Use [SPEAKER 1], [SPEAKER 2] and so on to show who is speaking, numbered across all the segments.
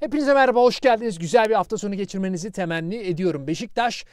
[SPEAKER 1] Hepinize merhaba, hoş geldiniz. Güzel bir hafta sonu geçirmenizi temenni ediyorum. Beşiktaş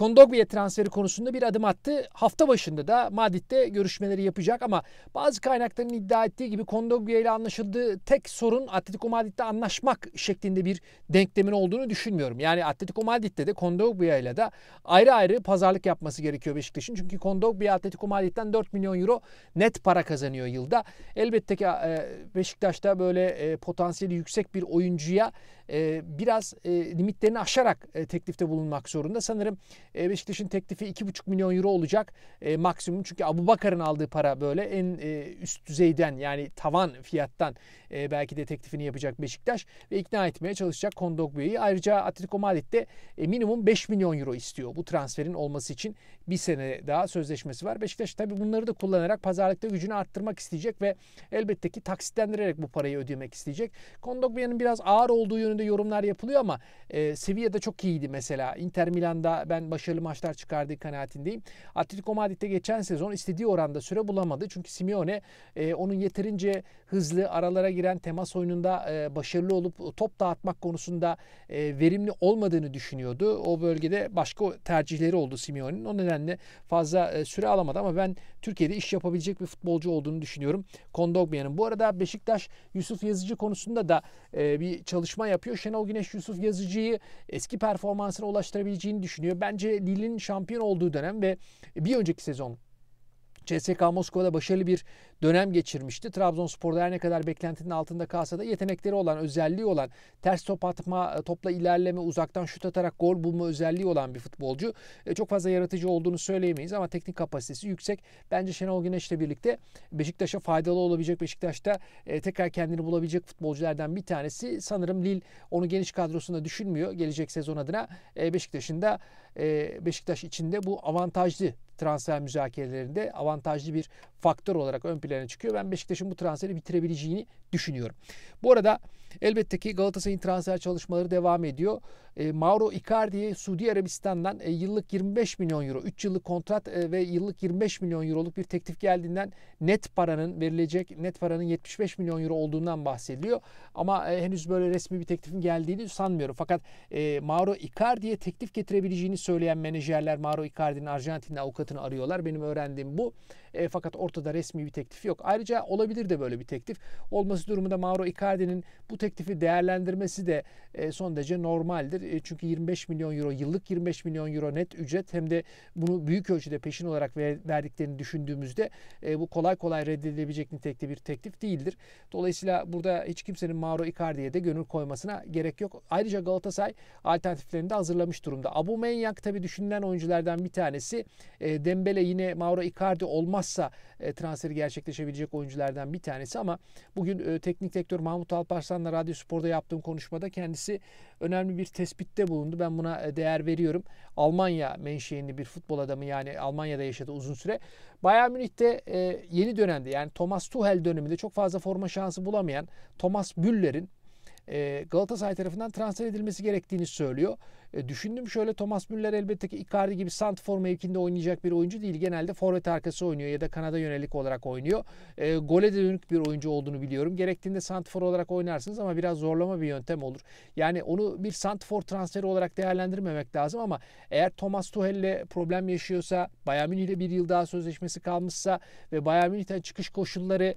[SPEAKER 1] Kondogbia transferi konusunda bir adım attı. Hafta başında da Madrid'de görüşmeleri yapacak ama bazı kaynakların iddia ettiği gibi Kondogbia ile anlaşıldığı tek sorun Atletico Madrid'de anlaşmak şeklinde bir denklemin olduğunu düşünmüyorum. Yani Atletico Madrid'de de Kondogbia ile de ayrı ayrı pazarlık yapması gerekiyor Beşiktaş'ın. Çünkü Kondogbia Atletico Madrid'den 4 milyon euro net para kazanıyor yılda. Elbette ki e, Beşiktaş'ta böyle e, potansiyeli yüksek bir oyuncuya e, biraz limitlerini aşarak teklifte bulunmak zorunda. Sanırım e, Beşiktaş'ın teklifi 2,5 milyon euro olacak e, maksimum. Çünkü Abu Bakar'ın aldığı para böyle en e, üst düzeyden yani tavan fiyattan e, belki de teklifini yapacak Beşiktaş. Ve ikna etmeye çalışacak Kondogba'yı. Ayrıca Atletico Madrid'de e, minimum 5 milyon euro istiyor bu transferin olması için bir sene daha sözleşmesi var. Beşiktaş tabii bunları da kullanarak pazarlıkta gücünü arttırmak isteyecek ve elbette ki taksitlendirerek bu parayı ödemek isteyecek. Kondogba'nın biraz ağır olduğu yönünde yorumlar yapılıyor ama e, Sevilla'da çok iyiydi mesela. Inter Milan'da ben başarılı maçlar çıkardığı kanaatindeyim. Atletico Madrid'de geçen sezon istediği oranda süre bulamadı. Çünkü Simeone e, onun yeterince hızlı aralara giren temas oyununda e, başarılı olup top dağıtmak konusunda e, verimli olmadığını düşünüyordu. O bölgede başka tercihleri oldu Simeone'nin. O nedenle nedenle fazla e, süre alamadı ama ben Türkiye'de iş yapabilecek bir futbolcu olduğunu düşünüyorum. Kondogbia'nın. Bu arada Beşiktaş Yusuf Yazıcı konusunda da e, bir çalışma yapıyor. Şenol Güneş Yusuf Yazıcı'yı eski performansına ulaştırabileceğini düşünüyor. Bence Lille'in şampiyon olduğu dönem ve bir önceki sezon CSK Moskova'da başarılı bir dönem geçirmişti. Trabzonspor'da her ne kadar beklentinin altında kalsa da yetenekleri olan, özelliği olan, ters top atma, e, topla ilerleme, uzaktan şut atarak gol bulma özelliği olan bir futbolcu. E, çok fazla yaratıcı olduğunu söyleyemeyiz ama teknik kapasitesi yüksek. Bence Şenol Güneş'le birlikte Beşiktaş'a faydalı olabilecek, Beşiktaş'ta e, tekrar kendini bulabilecek futbolculardan bir tanesi. Sanırım Lille onu geniş kadrosunda düşünmüyor gelecek sezon adına. E, Beşiktaş'ın da Beşiktaş içinde bu avantajlı transfer müzakerelerinde avantajlı bir faktör olarak ön plana çıkıyor. Ben Beşiktaş'ın bu transferi bitirebileceğini düşünüyorum. Bu arada elbette ki Galatasaray'ın transfer çalışmaları devam ediyor. E, Mauro Icardi'ye Suudi Arabistan'dan e, yıllık 25 milyon euro, 3 yıllık kontrat e, ve yıllık 25 milyon euroluk bir teklif geldiğinden net paranın verilecek net paranın 75 milyon euro olduğundan bahsediliyor. Ama e, henüz böyle resmi bir teklifin geldiğini sanmıyorum. Fakat e, Mauro Icardi'ye teklif getirebileceğini söyleyen menajerler Mauro Icardi'nin Arjantinli avukatını arıyorlar. Benim öğrendiğim bu. E, fakat or ortada resmi bir teklif yok. Ayrıca olabilir de böyle bir teklif. Olması durumunda Mauro Icardi'nin bu teklifi değerlendirmesi de e, son derece normaldir. E, çünkü 25 milyon euro yıllık 25 milyon euro net ücret hem de bunu büyük ölçüde peşin olarak verdiklerini düşündüğümüzde e, bu kolay kolay reddedilebilecek nitelikte bir teklif değildir. Dolayısıyla burada hiç kimsenin Mauro Icardi'ye de gönül koymasına gerek yok. Ayrıca Galatasaray alternatiflerini de hazırlamış durumda. Aubameyang tabii düşünülen oyunculardan bir tanesi. Dembele yine Mauro Icardi olmazsa e, transferi gerçekleşebilecek oyunculardan bir tanesi ama bugün e, teknik direktör Mahmut Alparslan'la Radyo Spor'da yaptığım konuşmada kendisi önemli bir tespitte bulundu. Ben buna e, değer veriyorum. Almanya menşeini bir futbol adamı yani Almanya'da yaşadı uzun süre. Bayern Münih'te yeni dönemde yani Thomas Tuchel döneminde çok fazla forma şansı bulamayan Thomas Müller'in e, Galatasaray tarafından transfer edilmesi gerektiğini söylüyor. E, düşündüm şöyle Thomas Müller elbette ki Icardi gibi santfor mevkinde oynayacak bir oyuncu değil. Genelde forvet arkası oynuyor ya da kanada yönelik olarak oynuyor. E, gole de dönük bir oyuncu olduğunu biliyorum. Gerektiğinde santfor olarak oynarsınız ama biraz zorlama bir yöntem olur. Yani onu bir santfor transferi olarak değerlendirmemek lazım ama eğer Thomas Tuchel ile problem yaşıyorsa, Bayern ile bir yıl daha sözleşmesi kalmışsa ve Bayern Münih'ten çıkış koşulları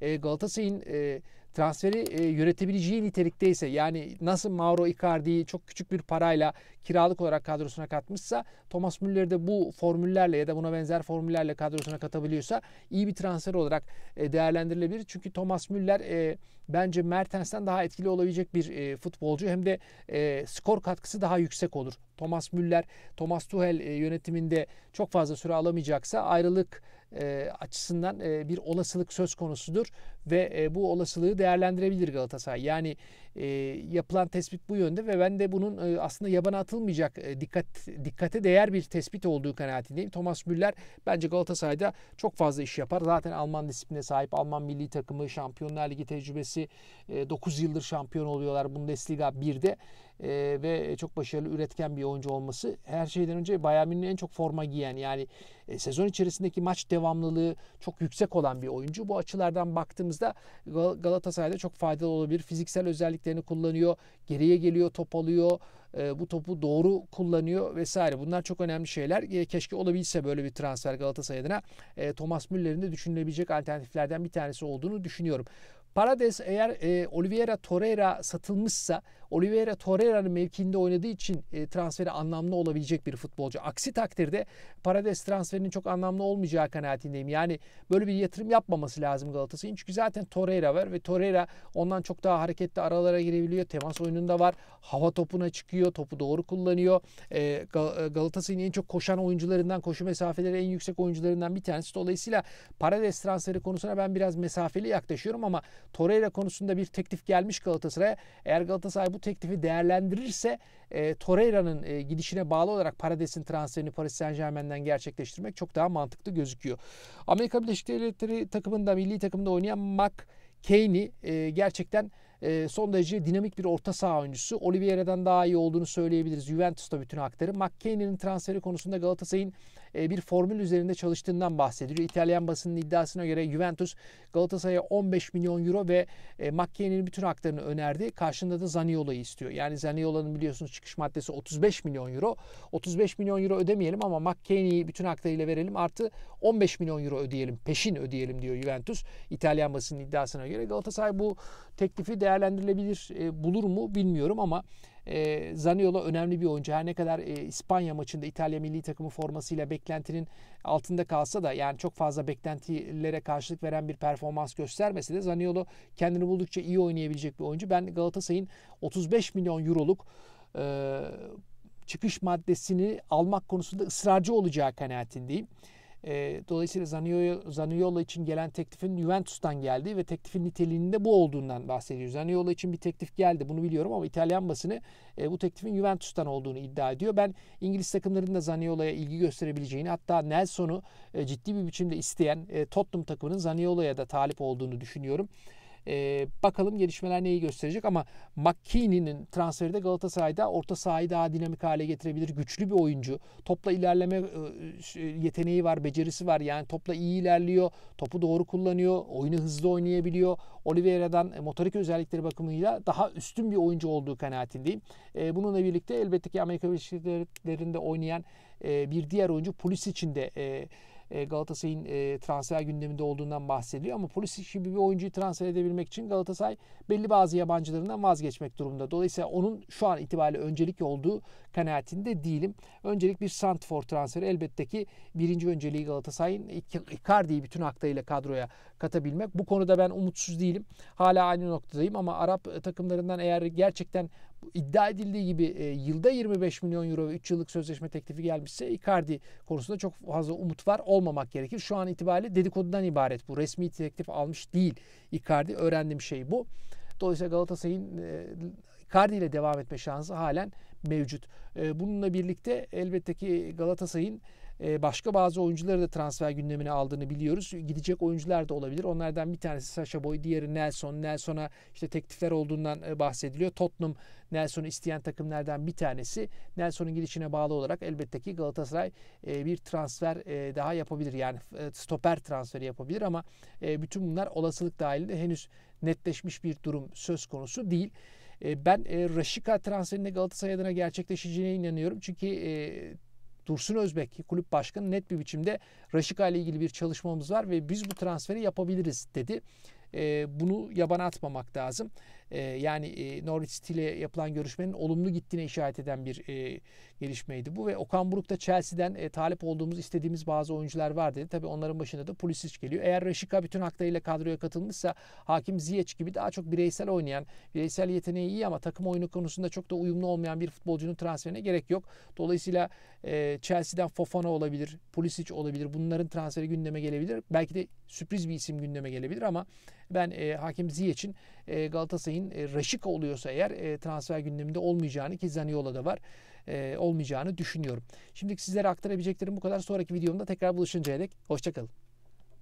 [SPEAKER 1] e, Galatasaray'ın e, transferi e, yönetebileceği nitelikte ise yani nasıl Mauro Icardi'yi çok küçük bir parayla kiralık olarak kadrosuna katmışsa Thomas Müller de bu formüllerle ya da buna benzer formüllerle kadrosuna katabiliyorsa iyi bir transfer olarak e, değerlendirilebilir. Çünkü Thomas Müller e, bence Mertens'ten daha etkili olabilecek bir e, futbolcu hem de e, skor katkısı daha yüksek olur. Thomas Müller, Thomas Tuchel e, yönetiminde çok fazla süre alamayacaksa ayrılık e, açısından e, bir olasılık söz konusudur ve e, bu olasılığı değerlendirebilir Galatasaray. Yani e, yapılan tespit bu yönde ve ben de bunun e, aslında yabana atılmayacak e, dikkat dikkate değer bir tespit olduğu kanaatindeyim. Thomas Müller bence Galatasaray'da çok fazla iş yapar. Zaten Alman disipline sahip Alman milli takımı, Şampiyonlar Ligi tecrübesi, e, 9 yıldır şampiyon oluyorlar Bundesliga 1'de e, ve çok başarılı üretken bir oyuncu olması her şeyden önce Bayern Münih'in en çok forma giyen yani e, sezon içerisindeki maç devamlılığı çok yüksek olan bir oyuncu. Bu açılardan baktığımızda Gal- Galatasaray'da çok faydalı olabilir. Fiziksel özelliklerini kullanıyor, geriye geliyor, top alıyor e, bu topu doğru kullanıyor vesaire. Bunlar çok önemli şeyler. E, keşke olabilse böyle bir transfer Galatasaray adına e, Thomas Müller'in de düşünülebilecek alternatiflerden bir tanesi olduğunu düşünüyorum. Parades eğer e, Oliveira Torreira satılmışsa Oliveira Torreira'nın mevkiinde oynadığı için e, transferi anlamlı olabilecek bir futbolcu. Aksi takdirde Parades transferinin çok anlamlı olmayacağı kanaatindeyim. Yani böyle bir yatırım yapmaması lazım Galatasaray'ın. Çünkü zaten Torreira var ve Torreira ondan çok daha hareketli aralara girebiliyor. Temas oyununda var. Hava topuna çıkıyor. Topu doğru kullanıyor. E, Gal e, Galatasaray'ın en çok koşan oyuncularından, koşu mesafeleri en yüksek oyuncularından bir tanesi. Dolayısıyla Parades transferi konusuna ben biraz mesafeli yaklaşıyorum ama Torreira konusunda bir teklif gelmiş Galatasaray'a. Eğer Galatasaray bu teklifi değerlendirirse e, Torreira'nın e, gidişine bağlı olarak Parades'in transferini Paris Saint Germain'den gerçekleştirmek çok daha mantıklı gözüküyor. Amerika Birleşik Devletleri takımında, milli takımda oynayan Mac Kane'i e, gerçekten e, son derece dinamik bir orta saha oyuncusu. Oliveira'dan daha iyi olduğunu söyleyebiliriz. Juventus'ta bütün hakları. McKinney'nin transferi konusunda Galatasaray'ın e, bir formül üzerinde çalıştığından bahsediliyor. İtalyan basının iddiasına göre Juventus Galatasaray'a 15 milyon euro ve e, Makkey'nin bütün haklarını önerdi. Karşında da Zaniolo'yu istiyor. Yani Zaniolo'nun biliyorsunuz çıkış maddesi 35 milyon euro. 35 milyon euro ödemeyelim ama McKennie'yi bütün haklarıyla verelim artı 15 milyon euro ödeyelim, peşin ödeyelim diyor Juventus. İtalyan basının iddiasına göre Galatasaray bu teklifi değerlendirilebilir e, bulur mu bilmiyorum ama e, Zaniolo önemli bir oyuncu. Her ne kadar e, İspanya maçında İtalya milli takımı formasıyla beklentinin altında kalsa da yani çok fazla beklentilere karşılık veren bir performans göstermese de Zaniolo kendini buldukça iyi oynayabilecek bir oyuncu. Ben Galatasaray'ın 35 milyon euroluk e, çıkış maddesini almak konusunda ısrarcı olacağı kanaatindeyim. E, dolayısıyla Zaniolo, Zaniolo için gelen teklifin Juventus'tan geldiği ve teklifin niteliğinin de bu olduğundan bahsediyor. Zaniolo için bir teklif geldi bunu biliyorum ama İtalyan basını e, bu teklifin Juventus'tan olduğunu iddia ediyor. Ben İngiliz takımlarının da Zaniolo'ya ilgi gösterebileceğini hatta Nelson'u e, ciddi bir biçimde isteyen e, Tottenham takımının Zaniolo'ya da talip olduğunu düşünüyorum. E, bakalım gelişmeler neyi gösterecek ama McKinney'nin transferi de Galatasaray'da orta sahayı daha dinamik hale getirebilir. Güçlü bir oyuncu. Topla ilerleme e, e yeteneği var, becerisi var. Yani topla iyi ilerliyor. Topu doğru kullanıyor. Oyunu hızlı oynayabiliyor. Oliveira'dan e, motorik özellikleri bakımıyla daha üstün bir oyuncu olduğu kanaatindeyim. E, bununla birlikte elbette ki Amerika Birleşik Devletleri'nde oynayan e, bir diğer oyuncu polis içinde e, e, Galatasaray'ın e, transfer gündeminde olduğundan bahsediyor ama polis gibi bir oyuncuyu transfer edebilmek için Galatasaray belli bazı yabancılarından vazgeçmek durumunda. Dolayısıyla onun şu an itibariyle öncelik olduğu kanaatinde değilim. Öncelik bir Santfor transferi elbette ki birinci önceliği Galatasaray'ın Icardi'yi bütün haklarıyla kadroya katabilmek. Bu konuda ben umutsuz değilim. Hala aynı noktadayım ama Arap e, takımlarından eğer gerçekten iddia edildiği gibi e, yılda 25 milyon euro ve 3 yıllık sözleşme teklifi gelmişse Icardi konusunda çok fazla umut var olmamak gerekir. Şu an itibariyle dedikodudan ibaret bu. Resmi teklif almış değil Icardi. Öğrendiğim şey bu. Dolayısıyla Galatasaray'ın e, Icardi ile devam etme şansı halen mevcut. E, bununla birlikte elbette ki Galatasaray'ın ee, başka bazı oyuncuları da transfer gündemine aldığını biliyoruz. Gidecek oyuncular da olabilir. Onlardan bir tanesi Sasha Boy, diğeri Nelson. Nelson'a işte teklifler olduğundan e, bahsediliyor. Tottenham Nelson'u isteyen takımlardan bir tanesi. Nelson'un gidişine bağlı olarak elbette ki Galatasaray e, bir transfer e, daha yapabilir. Yani stoper transferi yapabilir ama bütün bunlar olasılık dahilinde henüz netleşmiş bir durum söz konusu değil. Ben Raşika transferinde Galatasaray adına gerçekleşeceğine inanıyorum. Çünkü Dursun Özbek kulüp başkanı net bir biçimde Raşika ile ilgili bir çalışmamız var ve biz bu transferi yapabiliriz dedi. E, bunu yaban atmamak lazım. Ee, yani e, Norwich City ile yapılan görüşmenin olumlu gittiğine işaret eden bir e, gelişmeydi bu ve Okan Buruk da Chelsea'den e, talip olduğumuz istediğimiz bazı oyuncular var dedi. Tabii onların başında da Pulisic geliyor. Eğer Reşika bütün haklarıyla kadroya katılmışsa Hakim Ziyech gibi daha çok bireysel oynayan, bireysel yeteneği iyi ama takım oyunu konusunda çok da uyumlu olmayan bir futbolcunun transferine gerek yok. Dolayısıyla e, Chelsea'den Fofana olabilir, Pulisic olabilir. Bunların transferi gündeme gelebilir. Belki de sürpriz bir isim gündeme gelebilir ama ben e, Hakim Ziyech'in Galatasaray'ın Galatasaray'ın e, oluyorsa eğer e, transfer gündeminde olmayacağını ki Zaniola da var e, olmayacağını düşünüyorum. Şimdilik sizlere aktarabileceklerim bu kadar. Sonraki videomda tekrar buluşuncaya dek hoşçakalın.